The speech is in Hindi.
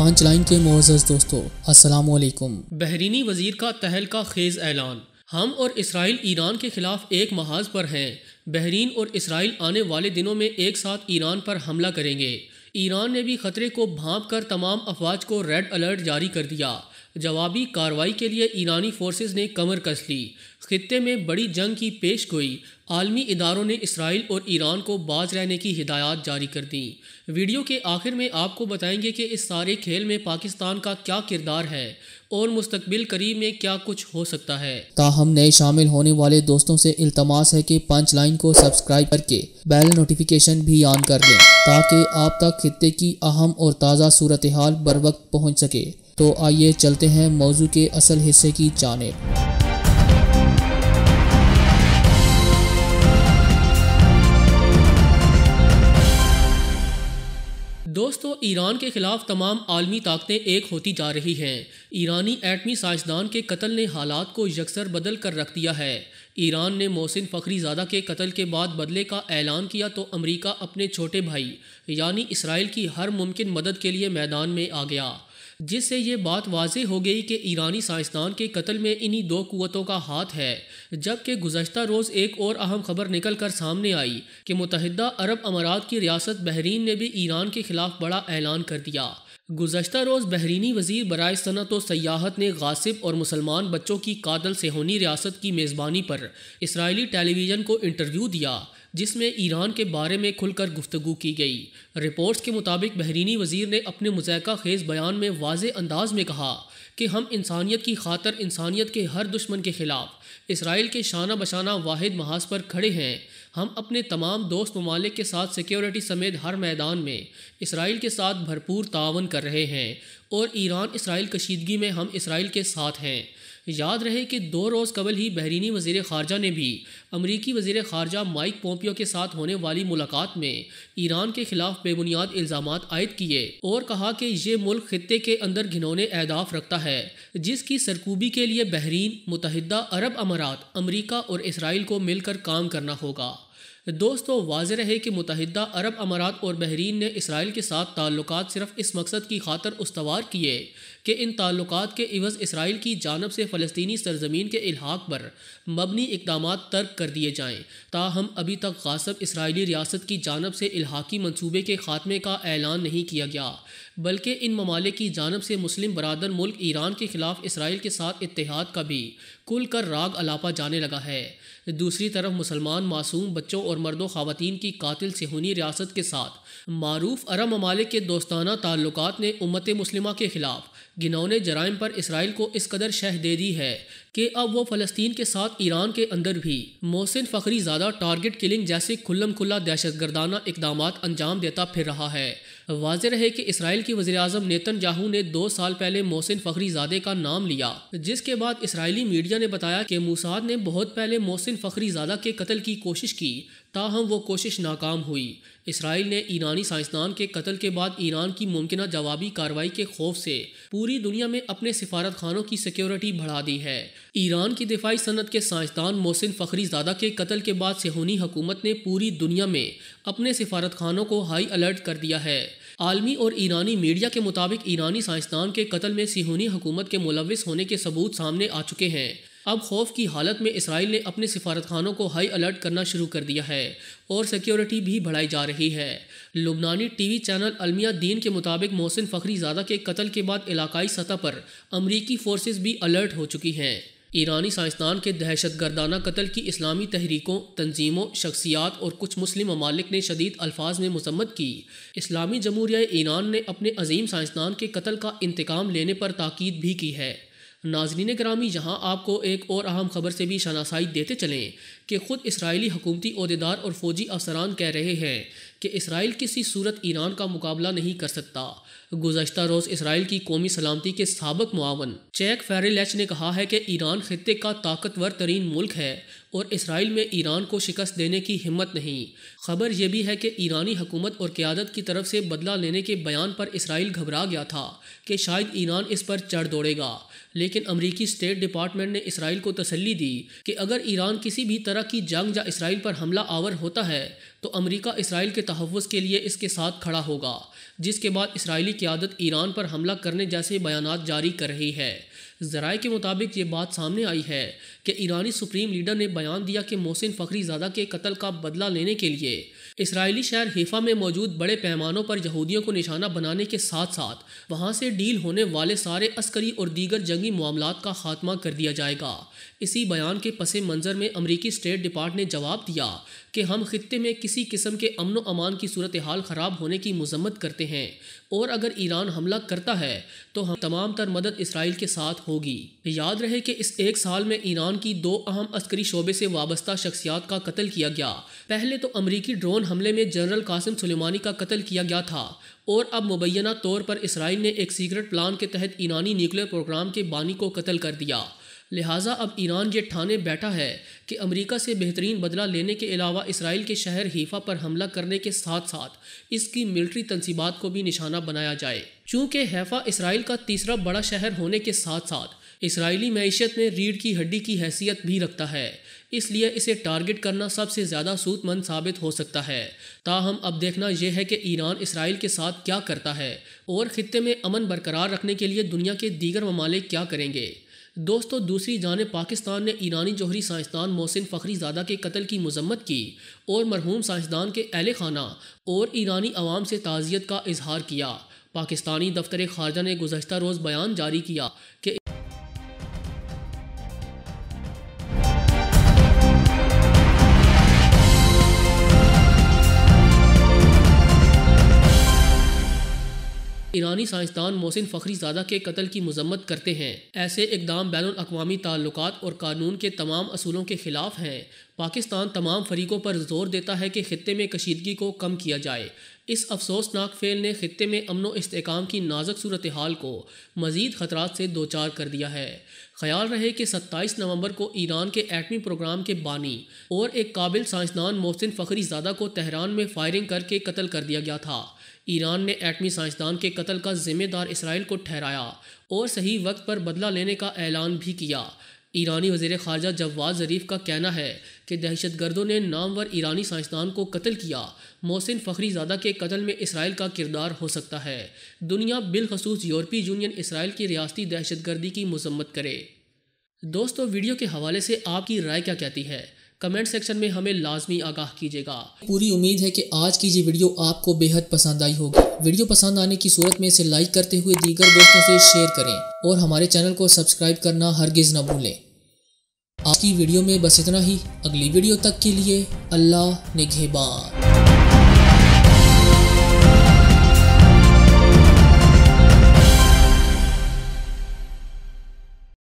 पांच लाइन के मोजस दोस्तों असलकुम बहरीनी वजीर का तहलका खेज ऐलान हम और इसराइल ईरान के खिलाफ एक महाज पर हैं बहरीन और इसराइल आने वाले दिनों में एक साथ ईरान पर हमला करेंगे ईरान ने भी खतरे को भांप कर तमाम अफवाज को रेड अलर्ट जारी कर दिया जवाबी कार्रवाई के लिए ईरानी फोर्सेज ने कमर कस ली खत्े में बड़ी जंग की पेश गोई आलमी इदारों ने इसराइल और ईरान को बाज रहने की हिदायत जारी कर दी वीडियो के आखिर में आपको बताएंगे कि इस सारे खेल में पाकिस्तान का क्या किरदार है और मुस्तबिल करीब में क्या कुछ हो सकता है ताहम नए शामिल होने वाले दोस्तों से इल्तमास है कि पंच लाइन को सब्सक्राइब करके बैल नोटिफिकेशन भी ऑन कर लें ताकि आप तक खत्े की अहम और ताज़ा सूरत हाल बर वक्त पहुँच सके तो आइए चलते हैं मौजू के असल हिस्से की जानेब दोस्तों ईरान के खिलाफ तमाम आलमी ताकतें एक होती जा रही हैं ईरानी एटमी साइंसदान के कत्ल ने हालात को यकसर बदल कर रख दिया है ईरान ने मोहसिन ज्यादा के कत्ल के बाद बदले का ऐलान किया तो अमरीका अपने छोटे भाई यानी इसराइल की हर मुमकिन मदद के लिए मैदान में आ गया जिससे ये बात वाज हो गई कि ईरानी साइंसदान के कत्ल में इन्हीं दो कुतों का हाथ है जबकि गुजशत रोज़ एक और अहम खबर निकल कर सामने आई कि मुतहदा अरब अमारात की रियासत बहरीन ने भी ईरान के खिलाफ बड़ा ऐलान कर दिया गुजशत रोज़ बहरीनी वजीर बरए सनत तो सयाहत ने गासिब और मुसलमान बच्चों की कादल से होनी रियासत की मेज़बानी पर इसराइली टेलीविज़न को इंटरव्यू दिया जिसमें ईरान के बारे में खुलकर गुफ्तु की गई रिपोर्ट्स के मुताबिक बहरीनी वजीर ने अपने मुजैका खेज बयान में वाज अंदाज में कहा कि हम इंसानियत की खातर इंसानियत के हर दुश्मन के खिलाफ इसराइल के शाना बशाना वाहिद महाज पर खड़े हैं हम अपने तमाम दोस्त ममालिक के साथ सिक्योरिटी समेत हर मैदान में इसराइल के साथ भरपूर तावन कर रहे हैं और ईरान इसराइल कशीदगी में हम इसराइल के साथ हैं याद रहे कि दो रोज़ कबल ही बहरीनी वजीर खारजा ने भी अमरीकी वजीर खारजा माइक पोम्पियो के साथ होने वाली मुलाकात में ईरान के खिलाफ बेबुनियाद इल्ज़ाम आयद किए और कहा कि ये मुल्क खत्े के अंदर घिनौने अहदाफ रखता है जिसकी सरकूबी के लिए बहरीन मुतहदा अरब अमारात अमरीका और इसराइल को मिलकर काम करना होगा दोस्तों वाज है कि मुतहदा अरब अमारात और बहरीन ने इसराइल के साथ ताल्लुक सिर्फ इस मकसद की खातर उसवार किए कि इन ताल्लुक के इवज इसराइल की जानब से फ़लस्तनी सरजमीन के इलाक पर मबनी इकदाम तर्क कर दिए जाएँ ताहम अभी तक गासब इसराइली रियासत की जानब से इलाहाकी मनसूबे के खात्मे का ऐलान नहीं किया गया बल्कि इन ममालिक की जानब से मुस्लिम बरदर मुल्क ईरान के खिलाफ इसराइल के साथ इतिहाद का भी खुल कर राग अलापा जाने लगा है दूसरी तरफ मुसलमान मासूम बच्चों और मर्दों खातन की कातिल सेहूनी रियासत के साथ मरूफ अरब ममालिक के दोस्ताना ताल्लुक ने उम्मत मुस्लिम के खिलाफ गिनौने जराइम पर इसराइल को इस कदर शह दे दी है कि अब वो फ़लस्तीन के साथ ईरान के अंदर भी मोहसिन फ़खरी ज़्यादा टारगेट किलिंग जैसे खुल्लम खुल्ला दहशत गर्दाना इकदाम अंजाम देता फिर रहा है वाज रहे कि इसराइल की वजी अजम नेतन जाहू ने दो साल पहले मोहसिन फखरी जादे का नाम लिया जिसके बाद इसराइली मीडिया ने बताया कि मूसाद ने बहुत पहले मोहसिन फखरी जादा के कत्ल की कोशिश की ताहम वो कोशिश नाकाम हुई इसराइल ने ईरानी साइंसदान के कत्ल के बाद ईरान की मुमकिन जवाबी कार्रवाई के खौफ से पूरी दुनिया में अपने सिफारत खानों की सिक्योरिटी बढ़ा दी है ईरान की दिफाई सनत के साइंसदान मोहसिन फखरी ज़ादा के कत्ल के बाद सेहोनी हुकूमत ने पूरी दुनिया में अपने सिफारत खानों को हाई अलर्ट कर दिया है आलमी और ईरानी मीडिया के मुताबिक ईरानी साइंसदान के कत्ल में सिहूनी हुकूमत के मुलविस होने के सबूत सामने आ चुके हैं अब खौफ की हालत में इसराइल ने अपने सिफारतखानों को हाई अलर्ट करना शुरू कर दिया है और सिक्योरिटी भी बढ़ाई जा रही है लुबनानी टीवी चैनल अलमिया दीन के मुताबिक मोहसिन फ़खरी ज़्यादा के कत्ल के बाद इलाकई सतह पर अमरीकी फोर्सेज भी अलर्ट हो चुकी हैं ईरानी साइंसदान के दहशत गर्दाना कत्ल की इस्लामी तहरीकों तंजीमों शख्सियात और कुछ मुस्लिम ममालिक ने शदीद अल्फाज में मजम्मत की इस्लामी जमहूरिया ईरान ने अपने अजीम साइंसदान के कत्ल का इंतकाम लेने पर ताकीद भी की है नाजरीन ग्रामी यहाँ आपको एक और अहम खबर से भी शनासाई देते चलें कि खुद इसराइली हकूमती अहदेदार और फ़ौजी अफसरान कह रहे हैं कि इसराइल किसी सूरत ईरान का मुकाबला नहीं कर सकता गुजशत रोज़ इसराइल की कौमी सलामती के सबक मुआवन चैक फेरेच ने कहा है कि ईरान खत्े का ताकतवर तरीन मुल्क है और इसराइल में ईरान को शिकस्त देने की हिम्मत नहीं खबर यह भी है कि ईरानी हुकूमत और क़्यादत की तरफ से बदला लेने के बयान पर इसराइल घबरा गया था कि शायद ईरान इस पर चढ़ दौड़ेगा लेकिन अमरीकी स्टेट डिपार्टमेंट ने इसराइल को तसली दी कि अगर ईरान किसी भी तरह की जंग या इसराइल पर हमला आवर होता है तो अमरीका इसराइल के तहफ़ के लिए इसके साथ खड़ा होगा जिसके बाद इसराइली क्यादत ईरान पर हमला करने जैसे बयान जारी कर रही है जराए के मुताबिक ये बात सामने आई है कि ईरानी सुप्रीम लीडर ने बयान दिया कि मोहसिन फ़खरी ज़्यादा के कत्ल का बदला लेने के लिए इसराइली शहर हिफा में मौजूद बड़े पैमानों पर यहूदियों को निशाना बनाने के साथ साथ वहां से डील होने वाले सारे अस्करी और दीगर जंगी मामला का खात्मा कर दिया जाएगा इसी बयान के पस मंज़र में अमरीकी स्टेट डिपार्ट ने जवाब दिया कि हम खत्े में किसी किस्म के अमन अमान की सूरत हाल ख़राब होने की मजम्मत करते हैं और अगर ईरान हमला करता है तो हम तमाम तर मदद इसराइल के साथ होगी याद रहे कि इस एक साल में ईरान की दो अहम अस्करी शोबे से वाबस्ता शख्सियात का कत्ल किया गया पहले तो अमरीकी ड्रोन हमले में जनरल कासिम सुलेमानी का कत्ल किया गया था और अब मुबैना तौर पर इसराइल ने एक सीक्रेट प्लान के तहत ईरानी न्यूक्लियर प्रोग्राम के बानी को कत्ल कर दिया लिहाजा अब ईरान ये ठाने बैठा है कि अमेरिका से बेहतरीन बदला लेने के अलावा इसराइल के शहर हीफा पर हमला करने के साथ साथ इसकी मिलिट्री तनसीबात को भी निशाना बनाया जाए चूँकि हैफ़ा इसराइल का तीसरा बड़ा शहर होने के साथ साथ इसराइली मीशत में रीढ़ की हड्डी की हैसियत भी रखता है इसलिए इसे टारगेट करना सबसे ज़्यादा सूतमंद साबित हो सकता है ताहम अब देखना यह है कि ईरान इसराइल के साथ क्या करता है और ख़त्े में अमन बरकरार रखने के लिए दुनिया के दीगर ममालिक क्या करेंगे दोस्तों दूसरी जानब पाकिस्तान ने ईरानी जौहरी साइंसदान मोहसिन फ़खरी ज़्यादा के कत्ल की मजम्मत की और मरहूम साइंसदान के अहल खाना और ईरानी आवाम से ताज़ियत का इजहार किया पाकिस्तानी दफ्तर खारजा ने गुजशत रोज़ बयान जारी किया कि ইরানিস্থান محسن ফখরি زاده কে কতল কি মুযম্মত করতে হ্যায় ایسے ইকদাম ব্যালুল আকওয়ামি তালাকাত অর কানুন কে तमाम উসুলোঁ কে खिलाफ হ্যায় পাকিস্তান तमाम फरीकों পর জোর دیتا হ্যায় কে খিততে মে কশিশিদগি কো কম কিয়া جائے ইস আফসোসناک ফেল নে খিততে মে আমন ও ইসতেকাম কি নাজুক सूरत-ए-হাল কো مزید khatrat সে do char কর দিয়া হ্যায় খयाल रहे কে 27 নভেম্বর কো ইরান কে এটমিক প্রোগ্রাম কে বানি অর এক काबिल سائন্সদান محسن ফখরি زاده কো তেহরান মে फायरिंग করকে কতল কর দিয়া গয়া থা ईरान ने एटमी साइंसदान के कत्ल का जिम्मेदार इसराइल को ठहराया और सही वक्त पर बदला लेने का ऐलान भी किया ईरानी वजीर खारजा जवाद ज़रीफ का कहना है कि दहशत गर्दों ने नामवर ईरानी साइंसदान को कत्ल किया मोहसिन फ़खरी के कत्ल में इसराइल का किरदार हो सकता है दुनिया बिलखसूस यूरोपी यूनियन इसराइल की रियासती दहशत गर्दी की मजम्मत करे दोस्तों वीडियो के हवाले से आपकी राय क्या कहती है कमेंट सेक्शन में हमें लाजमी आगाह कीजिएगा पूरी उम्मीद है कि आज की ये वीडियो आपको बेहद पसंद आई होगी वीडियो पसंद आने की सूरत में इसे लाइक करते हुए दीगर दोस्तों से शेयर करें और हमारे चैनल को सब्सक्राइब करना हरगिज़ ना भूलें आज की वीडियो में बस इतना ही अगली वीडियो तक के लिए अल्लाह निगेबान